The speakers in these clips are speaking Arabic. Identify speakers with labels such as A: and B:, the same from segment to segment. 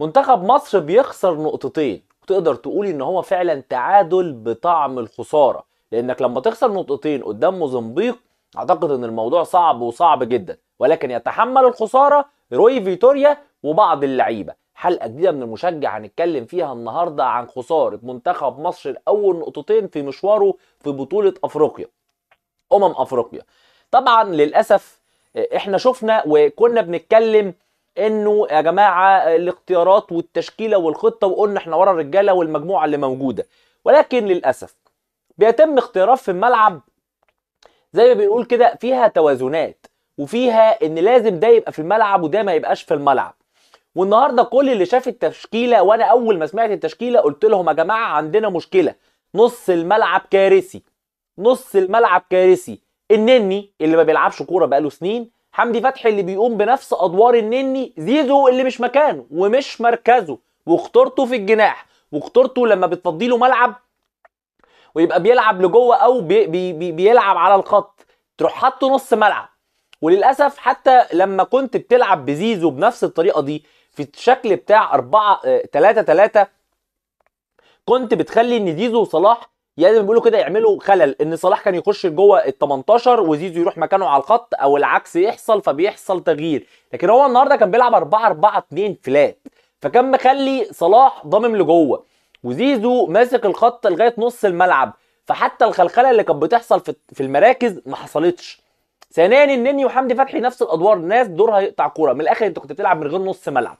A: منتخب مصر بيخسر نقطتين وتقدر تقول ان هو فعلا تعادل بطعم الخساره لانك لما تخسر نقطتين قدام موزمبيق اعتقد ان الموضوع صعب وصعب جدا ولكن يتحمل الخساره روي فيتوريا وبعض اللعيبه حلقه جديده من المشجع هنتكلم فيها النهارده عن خساره منتخب مصر الاول نقطتين في مشواره في بطوله افريقيا امم افريقيا طبعا للاسف احنا شفنا وكنا بنتكلم انه يا جماعه الاختيارات والتشكيله والخطه وقلنا احنا ورا الرجاله والمجموعه اللي موجوده ولكن للاسف بيتم اختيارات في الملعب زي ما بنقول كده فيها توازنات وفيها ان لازم ده يبقى في الملعب وده ما يبقاش في الملعب والنهارده كل اللي شاف التشكيله وانا اول ما سمعت التشكيله قلت لهم يا جماعه عندنا مشكله نص الملعب كارثي نص الملعب كارثي النني اللي ما بيلعبش كوره بقاله سنين حمدي فتحي اللي بيقوم بنفس ادوار النني زيزو اللي مش مكانه ومش مركزه وخطورته في الجناح وخطورته لما بتفضي له ملعب ويبقى بيلعب لجوه او بي بي بي بيلعب على الخط تروح حاطه نص ملعب وللاسف حتى لما كنت بتلعب بزيزو بنفس الطريقه دي في الشكل بتاع 4 3 3 كنت بتخلي ان زيزو وصلاح يا زي ما بيقولوا كده يعملوا خلل ان صلاح كان يخش جوه ال 18 وزيزو يروح مكانه على الخط او العكس يحصل فبيحصل تغيير لكن هو النهارده كان بيلعب 4 4 2 فلات فكان مخلي صلاح ضامم لجوه وزيزو ماسك الخط لغايه نص الملعب فحتى الخلخله اللي كانت بتحصل في المراكز ما حصلتش ثانيا النني وحمدي فتحي نفس الادوار ناس دورها يقطع كوره من الاخر انت كنت بتلعب من غير نص ملعب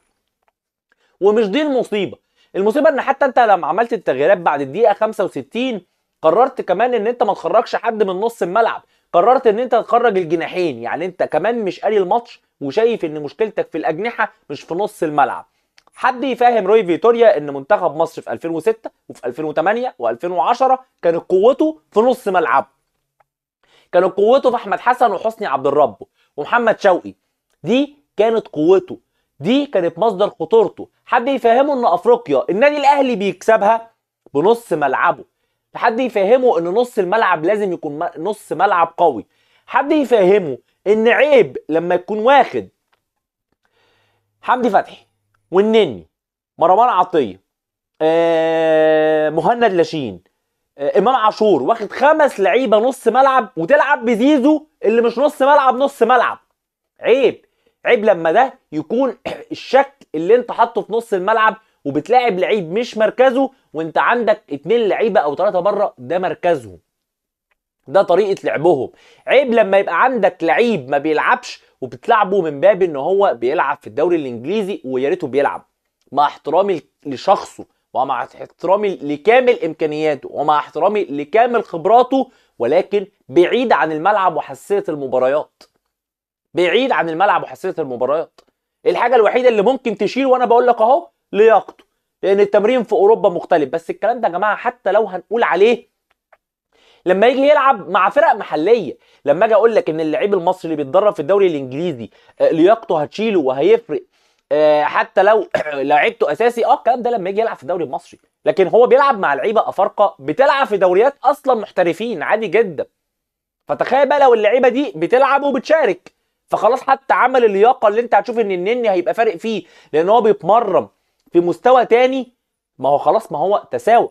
A: ومش دي المصيبه المصيبه ان حتى انت لما عملت التغييرات بعد الدقيقه 65 قررت كمان ان انت ما تخرجش حد من نص الملعب قررت ان انت تخرج الجناحين يعني انت كمان مش قاري الماتش وشايف ان مشكلتك في الاجنحه مش في نص الملعب حد يفهم روي فيتوريا ان منتخب مصر في 2006 وفي 2008 و2010 كانت قوته في نص ملعبه كانت قوته في احمد حسن وحسني عبد الرب ومحمد شوقي دي كانت قوته دي كانت مصدر خطورته حد يفهمه ان افريقيا النادي الاهلي بيكسبها بنص ملعبه حد يفهمه ان نص الملعب لازم يكون نص ملعب قوي حد يفهمه ان عيب لما يكون واخد حمدي فتحي والنني مروان عطيه آه، مهند لاشين آه، امام عاشور واخد خمس لعيبه نص ملعب وتلعب بزيزو اللي مش نص ملعب نص ملعب عيب عيب لما ده يكون الشكل اللي انت حاطه في نص الملعب وبتلاعب لعيب مش مركزه وانت عندك اتنين لعيبه او ثلاثه بره ده مركزهم ده طريقه لعبهم عيب لما يبقى عندك لعيب ما بيلعبش وبتلعبه من باب ان هو بيلعب في الدوري الانجليزي ويا ريته بيلعب مع احترامي لشخصه ومع احترامي لكامل امكانياته ومع احترامي لكامل خبراته ولكن بعيد عن الملعب وحساسيه المباريات بعيد عن الملعب وحساسيه المباريات الحاجه الوحيده اللي ممكن تشيل وانا بقول لك اهو لياقته لان التمرين في اوروبا مختلف بس الكلام ده يا جماعه حتى لو هنقول عليه لما يجي يلعب مع فرق محليه لما اجي اقول لك ان اللعيب المصري اللي بيتدرب في الدوري الانجليزي آه، لياقته هتشيله وهيفرق آه، حتى لو لعيبته اساسي اه الكلام ده لما يجي يلعب في الدوري المصري لكن هو بيلعب مع لعيبه افارقه بتلعب في دوريات اصلا محترفين عادي جدا فتخيل بقى لو اللعيبه دي بتلعب وبتشارك فخلاص حتى عمل اللياقه اللي انت هتشوف ان النني هيبقى فارق فيه لان هو بيتمرن في مستوى تاني ما هو خلاص ما هو تساوى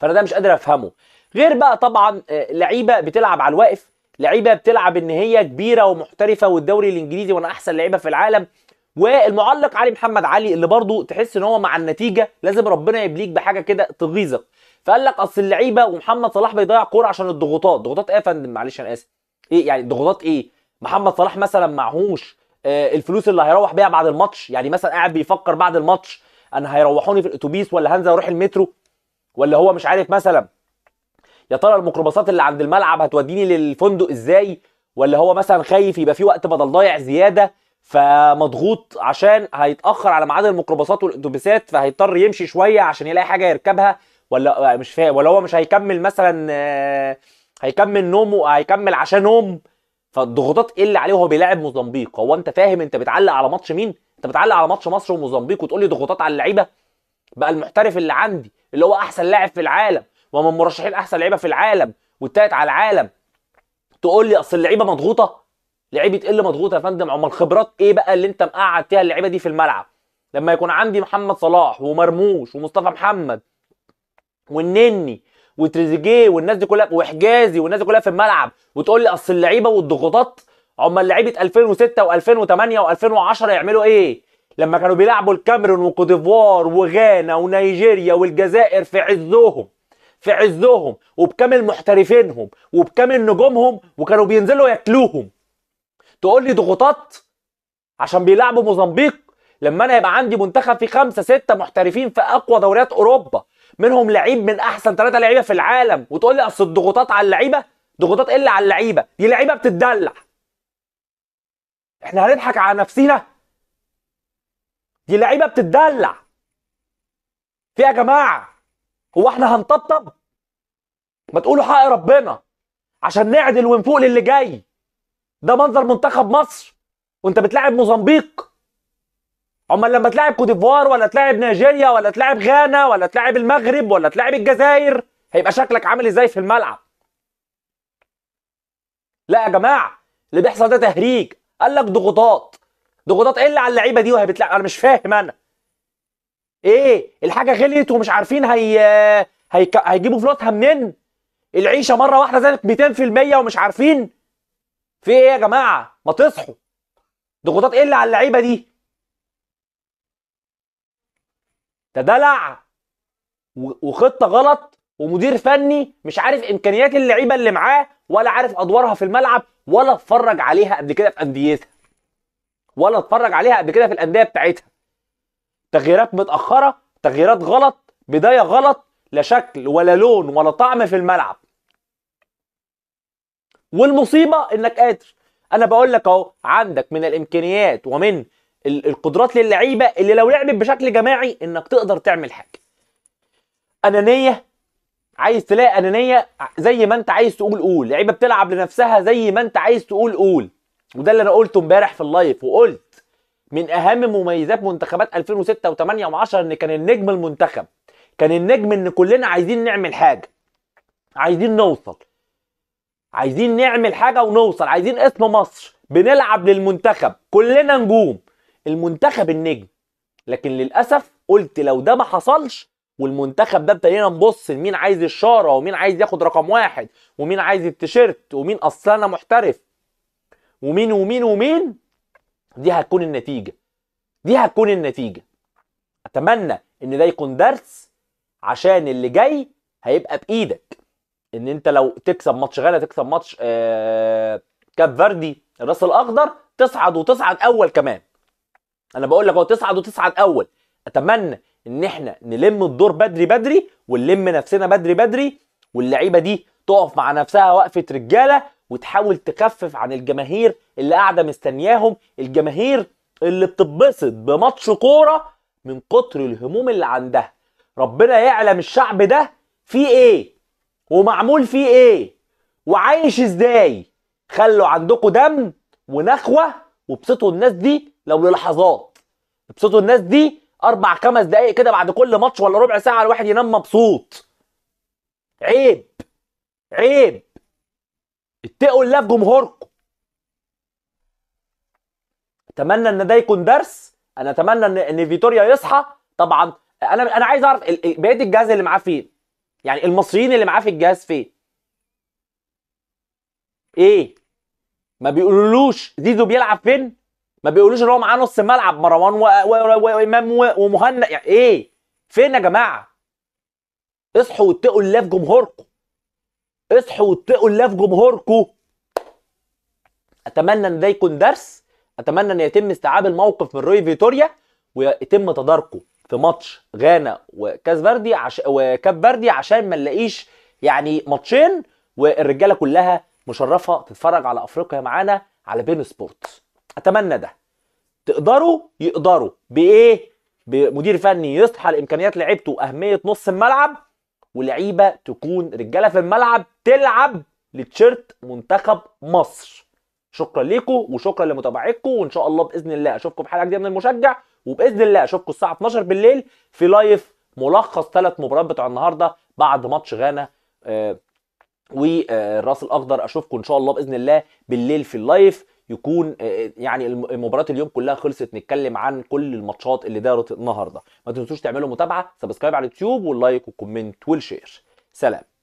A: فانا ده مش قادر افهمه غير بقى طبعا آه، لعيبه بتلعب على الواقف لعيبه بتلعب ان هي كبيره ومحترفه والدوري الانجليزي وانا احسن لعيبه في العالم والمعلق علي محمد علي اللي برضه تحس ان هو مع النتيجه لازم ربنا يبليك بحاجه كده تغيظك فقال لك اصل اللعيبه ومحمد صلاح بيضيع كوره عشان الضغوطات ضغوطات ايه يا فندم معلش انا اسف ايه يعني ضغوطات ايه محمد صلاح مثلا معهوش آه، الفلوس اللي هيروح بيها بعد الماتش يعني مثلا قاعد بيفكر بعد الماتش انا هيروحوني في الاتوبيس ولا هنزل اروح المترو ولا هو مش عارف مثلا يا ترى الميكروباصات اللي عند الملعب هتوديني للفندق ازاي ولا هو مثلا خايف يبقى في وقت بدل ضايع زياده فمضغوط عشان هيتاخر على ميعاد الميكروباصات والاتوبيسات فهيضطر يمشي شويه عشان يلاقي حاجه يركبها ولا آه، مش فاهم ولا هو مش هيكمل مثلا آه، هيكمل نومه هيكمل عشان نوم فالضغوطات ايه اللي عليه وهو بيلاعب موزمبيق هو انت فاهم انت بتعلق على ماتش مين انت بتعلق على ماتش مصر وموزمبيق وتقول لي ضغوطات على اللعيبه بقى المحترف اللي عندي اللي هو احسن لاعب في العالم ومن مرشحين احسن لعيبه في العالم والتالت على العالم تقول لي اصل اللعيبه مضغوطه لعيبه ايه اللي مضغوطه يا فندم امال خبرات ايه بقى اللي انت مقعد فيها اللعيبه دي في الملعب لما يكون عندي محمد صلاح ومرموش ومصطفى محمد والنني وتريزيجيه والناس دي كلها وحجازي والناس دي كلها في الملعب وتقول لي اصل اللعيبه والضغوطات هم لعيبه 2006 و2008 و2010 يعملوا ايه؟ لما كانوا بيلعبوا الكاميرون وكوديفوار وغانا ونيجيريا والجزائر في عزهم في عزهم وبكامل محترفينهم وبكامل نجومهم وكانوا بينزلوا ياكلوهم تقول لي ضغوطات عشان بيلعبوا موزمبيق لما انا يبقى عندي منتخب فيه خمسه سته محترفين في اقوى دوريات اوروبا منهم لعيب من احسن ثلاثه لعيبه في العالم وتقول لي اصل الضغوطات على اللعيبه ضغوطات الا على اللعيبه دي لعيبه بتتدلع احنا هنضحك على نفسينا دي لعيبه بتتدلع في يا جماعه هو احنا هنطبطب ما تقولوا حق ربنا عشان نعدل ونفوق للي جاي ده منظر منتخب مصر وانت بتلاعب موزمبيق امال لما تلاعب ديفوار ولا تلاعب نيجيريا ولا تلاعب غانا ولا تلاعب المغرب ولا تلاعب الجزائر هيبقى شكلك عامل ازاي في الملعب لا يا جماعه اللي بيحصل ده تهريج قال لك ضغوطات ضغوطات ايه اللي على اللعيبه دي وهي بتلعب انا مش فاهم انا ايه الحاجه غليت ومش عارفين هي, هي... هيجيبوا فلوسها منين العيشه مره واحده زادت 200% ومش عارفين في ايه يا جماعه ما تصحوا ضغوطات ايه اللي على اللعيبه دي تدلع وخطه غلط ومدير فني مش عارف امكانيات اللعيبه اللي معاه ولا عارف ادوارها في الملعب ولا اتفرج عليها قبل كده في انديتها ولا اتفرج عليها قبل كده في الانديه بتاعتها تغييرات متاخره تغييرات غلط بدايه غلط لا شكل ولا لون ولا طعم في الملعب والمصيبه انك قادر انا بقول لك اهو عندك من الامكانيات ومن القدرات للعيبه اللي لو لعبت بشكل جماعي انك تقدر تعمل حاجه انانيه عايز تلاقي انانيه زي ما انت عايز تقول قول لعيبه بتلعب لنفسها زي ما انت عايز تقول قول وده اللي انا قلته امبارح في اللايف وقلت من اهم مميزات منتخبات 2006 و8 و10 ان كان النجم المنتخب كان النجم ان كلنا عايزين نعمل حاجه عايزين نوصل عايزين نعمل حاجه ونوصل عايزين اسم مصر بنلعب للمنتخب كلنا نجوم المنتخب النجم لكن للاسف قلت لو ده ما حصلش والمنتخب ده ابتدينا نبص لمين عايز الشاره ومين عايز ياخد رقم واحد ومين عايز التيشيرت ومين اصلا محترف ومين ومين ومين دي هتكون النتيجه دي هتكون النتيجه اتمنى ان ده يكون درس عشان اللي جاي هيبقى بايدك ان انت لو تكسب ماتش غانا تكسب ماتش آه كاب فردي الراس الاخضر تصعد وتصعد اول كمان انا بقول لك هو تصعد وتصعد اول اتمنى ان احنا نلم الدور بدري بدري ونلم نفسنا بدري بدري واللعيبه دي تقف مع نفسها وقفه رجاله وتحاول تخفف عن الجماهير اللي قاعده مستنياهم الجماهير اللي بتتبسط بماتش كوره من كتر الهموم اللي عندها ربنا يعلم الشعب ده فيه ايه ومعمول فيه ايه وعايش ازاي خلوا عندكم دم ونخوه وابسطوا الناس دي لو للحظات ابسطوا الناس دي اربع خمس دقائق كده بعد كل ماتش ولا ربع ساعه الواحد ينام مبسوط عيب عيب اتقوا الله في جمهوركم اتمنى ان ده يكون درس انا اتمنى ان ان فيتوريا يصحى طبعا انا انا عايز اعرف بقيه الجهاز اللي معاه فين يعني المصريين اللي معاه في الجهاز فين ايه ما بيقولولوش زيزو بيلعب فين ما بيقولوش ان هو معاه نص ملعب مروان وامام ومهنا يعني ايه فين يا جماعه اصحوا واتقوا الله في جمهوركم اصحوا واتقوا الله في جمهوركم اتمنى ان ده يكون درس اتمنى ان يتم استيعاب الموقف من روي فيتوريا ويتم تداركه في ماتش غانا وكاس فردي عش... وكاب فردي عشان ما نلاقيش يعني ماتشين والرجاله كلها مشرفه تتفرج على افريقيا معانا على بين سبورتس اتمنى ده تقدروا يقدروا بايه بمدير فني يصحى لامكانيات لعيبته واهميه نص الملعب ولعيبه تكون رجاله في الملعب تلعب لتشيرت منتخب مصر شكرا ليكم وشكرا لمتابعتكم وان شاء الله باذن الله اشوفكم في حلقه جديده من المشجع وباذن الله اشوفكم الساعه 12 بالليل في لايف ملخص ثلاث مباريات بتوع النهارده بعد ماتش غانا آه، والراس الاخضر اشوفكم ان شاء الله باذن الله بالليل في اللايف يكون آه، يعني مباراه اليوم كلها خلصت نتكلم عن كل الماتشات اللي دارت النهارده ما تنسوش تعملوا متابعه سبسكرايب على اليوتيوب واللايك والكومنت والشير سلام